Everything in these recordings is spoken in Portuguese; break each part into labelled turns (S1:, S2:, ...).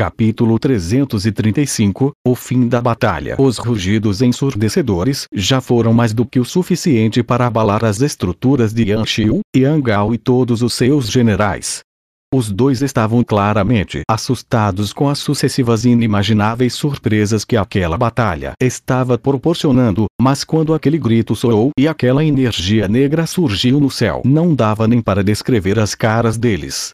S1: Capítulo 335 O fim da batalha. Os rugidos ensurdecedores já foram mais do que o suficiente para abalar as estruturas de Yan Xiu, Yang Gao e todos os seus generais. Os dois estavam claramente assustados com as sucessivas e inimagináveis surpresas que aquela batalha estava proporcionando, mas quando aquele grito soou e aquela energia negra surgiu no céu, não dava nem para descrever as caras deles.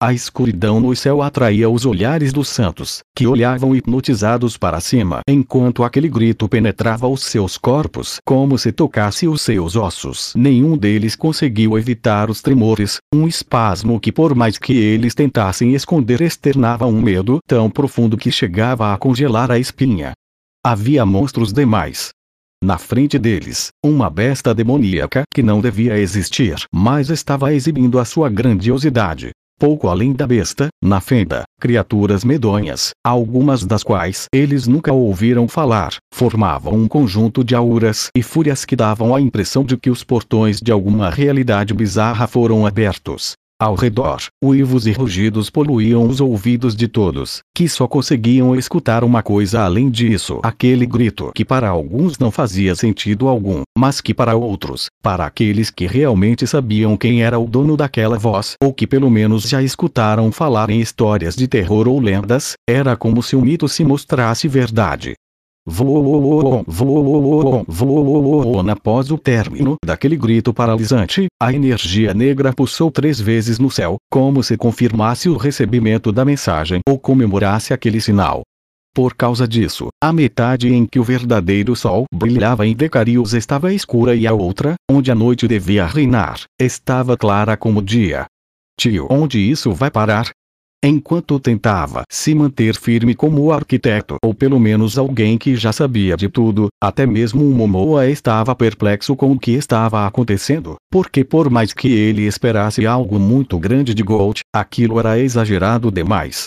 S1: A escuridão no céu atraía os olhares dos santos, que olhavam hipnotizados para cima, enquanto aquele grito penetrava os seus corpos como se tocasse os seus ossos. Nenhum deles conseguiu evitar os tremores, um espasmo que, por mais que eles tentassem esconder, externava um medo tão profundo que chegava a congelar a espinha. Havia monstros demais, na frente deles, uma besta demoníaca que não devia existir, mas estava exibindo a sua grandiosidade pouco além da besta, na fenda, criaturas medonhas, algumas das quais eles nunca ouviram falar, formavam um conjunto de auras e fúrias que davam a impressão de que os portões de alguma realidade bizarra foram abertos, ao redor, uivos e rugidos poluíam os ouvidos de todos, que só conseguiam escutar uma coisa além disso: aquele grito que para alguns não fazia sentido algum, mas que para outros, para aqueles que realmente sabiam quem era o dono daquela voz, ou que pelo menos já escutaram falar em histórias de terror ou lendas, era como se o mito se mostrasse verdade. Após o término daquele grito paralisante, a energia negra pulsou três vezes no céu, como se confirmasse o recebimento da mensagem ou comemorasse aquele sinal. Por causa disso, a metade em que o verdadeiro sol brilhava em Decarius estava escura e a outra, onde a noite devia reinar, estava clara como o dia. Tio, onde isso vai parar? Enquanto tentava se manter firme como arquiteto ou pelo menos alguém que já sabia de tudo, até mesmo o Momoa estava perplexo com o que estava acontecendo, porque por mais que ele esperasse algo muito grande de Gold, aquilo era exagerado demais.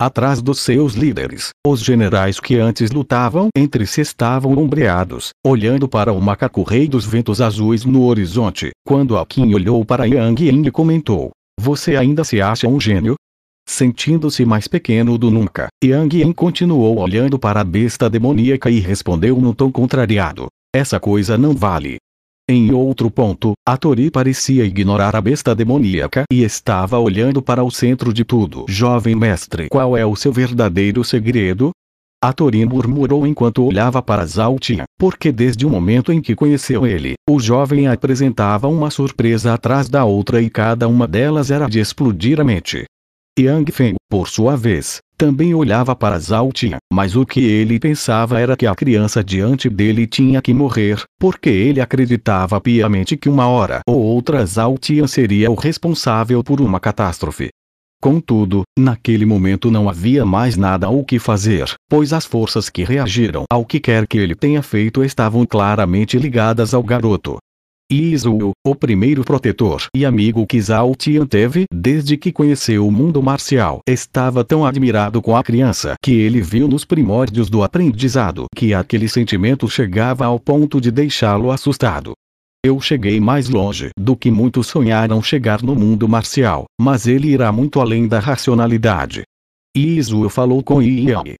S1: Atrás dos seus líderes, os generais que antes lutavam entre si estavam ombreados, olhando para o macaco rei dos ventos azuis no horizonte, quando Akin olhou para Yang Yin e comentou. Você ainda se acha um gênio? sentindo-se mais pequeno do nunca. Yang Yin continuou olhando para a besta demoníaca e respondeu num tom contrariado. Essa coisa não vale. Em outro ponto, a Tori parecia ignorar a besta demoníaca e estava olhando para o centro de tudo. Jovem mestre, qual é o seu verdadeiro segredo? A Tori murmurou enquanto olhava para Tian. porque desde o momento em que conheceu ele, o jovem apresentava uma surpresa atrás da outra e cada uma delas era de explodir a mente. Yang Feng, por sua vez, também olhava para Zhao Tian, mas o que ele pensava era que a criança diante dele tinha que morrer, porque ele acreditava piamente que uma hora ou outra Zhao Tian seria o responsável por uma catástrofe. Contudo, naquele momento não havia mais nada o que fazer, pois as forças que reagiram ao que quer que ele tenha feito estavam claramente ligadas ao garoto. Izuo, o primeiro protetor e amigo que Zhao Tian teve desde que conheceu o mundo marcial, estava tão admirado com a criança que ele viu nos primórdios do aprendizado que aquele sentimento chegava ao ponto de deixá-lo assustado. Eu cheguei mais longe do que muitos sonharam chegar no mundo marcial, mas ele irá muito além da racionalidade. Izuo falou com Yang,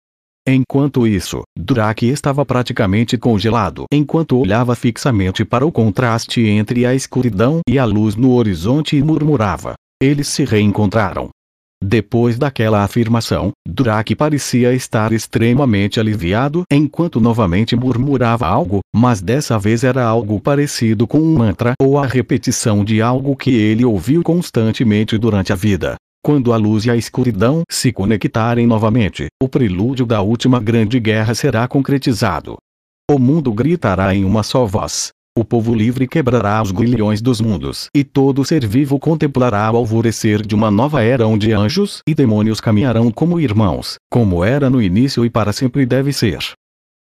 S1: Enquanto isso, Drake estava praticamente congelado enquanto olhava fixamente para o contraste entre a escuridão e a luz no horizonte e murmurava. Eles se reencontraram. Depois daquela afirmação, Drake parecia estar extremamente aliviado enquanto novamente murmurava algo, mas dessa vez era algo parecido com um mantra ou a repetição de algo que ele ouviu constantemente durante a vida. Quando a luz e a escuridão se conectarem novamente, o prelúdio da última grande guerra será concretizado. O mundo gritará em uma só voz. O povo livre quebrará os grilhões dos mundos e todo ser vivo contemplará o alvorecer de uma nova era onde anjos e demônios caminharão como irmãos, como era no início e para sempre deve ser.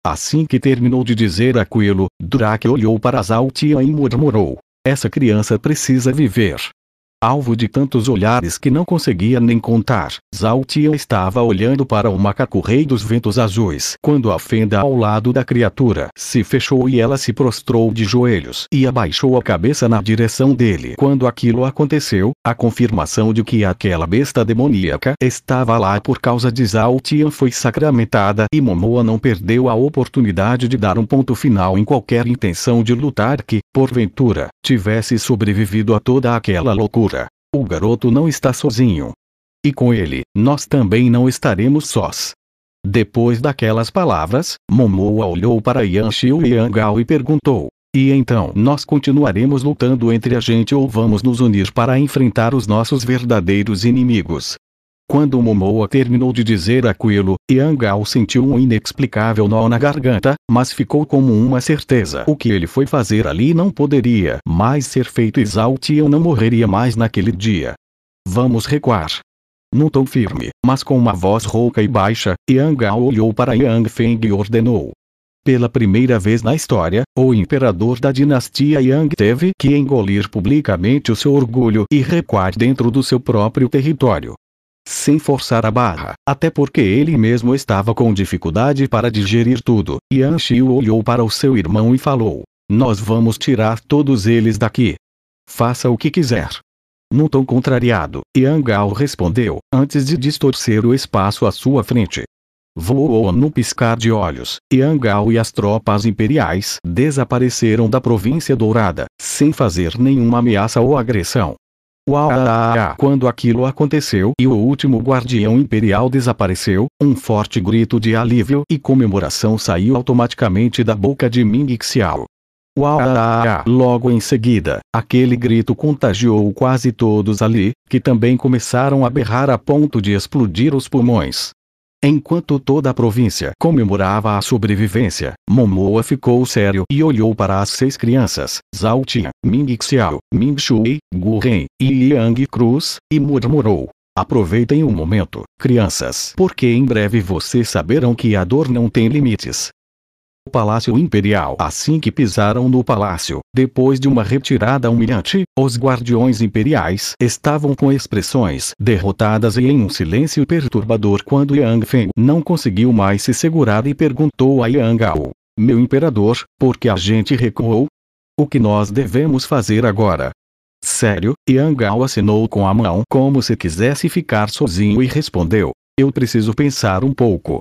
S1: Assim que terminou de dizer aquilo, Drake olhou para Zaltia e murmurou: Essa criança precisa viver alvo de tantos olhares que não conseguia nem contar. Zaltian estava olhando para o macaco rei dos ventos azuis, quando a fenda ao lado da criatura se fechou e ela se prostrou de joelhos e abaixou a cabeça na direção dele. Quando aquilo aconteceu, a confirmação de que aquela besta demoníaca estava lá por causa de Zaltian foi sacramentada e Momoa não perdeu a oportunidade de dar um ponto final em qualquer intenção de lutar que, porventura, tivesse sobrevivido a toda aquela loucura. O garoto não está sozinho. E com ele, nós também não estaremos sós. Depois daquelas palavras, Momoa olhou para Yanshio e Gao e perguntou: E então nós continuaremos lutando entre a gente ou vamos nos unir para enfrentar os nossos verdadeiros inimigos? Quando Momoa terminou de dizer aquilo, Yang Gao sentiu um inexplicável nó na garganta, mas ficou como uma certeza. O que ele foi fazer ali não poderia mais ser feito exalte eu não morreria mais naquele dia. Vamos recuar. Num tom firme, mas com uma voz rouca e baixa, Yang Gao olhou para Yang Feng e ordenou. Pela primeira vez na história, o imperador da dinastia Yang teve que engolir publicamente o seu orgulho e recuar dentro do seu próprio território sem forçar a barra, até porque ele mesmo estava com dificuldade para digerir tudo. Yan Xiu olhou para o seu irmão e falou: Nós vamos tirar todos eles daqui. Faça o que quiser. Num tom contrariado, Yang Gao respondeu, antes de distorcer o espaço à sua frente. Voou no piscar de olhos, Yang Gao e as tropas imperiais desapareceram da província dourada, sem fazer nenhuma ameaça ou agressão. Uau! Ah, ah, ah. Quando aquilo aconteceu e o último guardião imperial desapareceu, um forte grito de alívio e comemoração saiu automaticamente da boca de Ming Xiao. Uau! Logo em seguida, aquele grito contagiou quase todos ali, que também começaram a berrar a ponto de explodir os pulmões. Enquanto toda a província comemorava a sobrevivência, Momoa ficou sério e olhou para as seis crianças, Zhao Tian, Ming Xiao, Ming Shui, Gu Ren e Liang Cruz, e murmurou. Aproveitem o momento, crianças, porque em breve vocês saberão que a dor não tem limites. Palácio Imperial. Assim que pisaram no palácio, depois de uma retirada humilhante, os guardiões imperiais estavam com expressões derrotadas e em um silêncio perturbador quando Yang Feng não conseguiu mais se segurar e perguntou a Yang Ao. Meu imperador, por que a gente recuou? O que nós devemos fazer agora? Sério, Yang Ao assinou com a mão como se quisesse ficar sozinho e respondeu. Eu preciso pensar um pouco.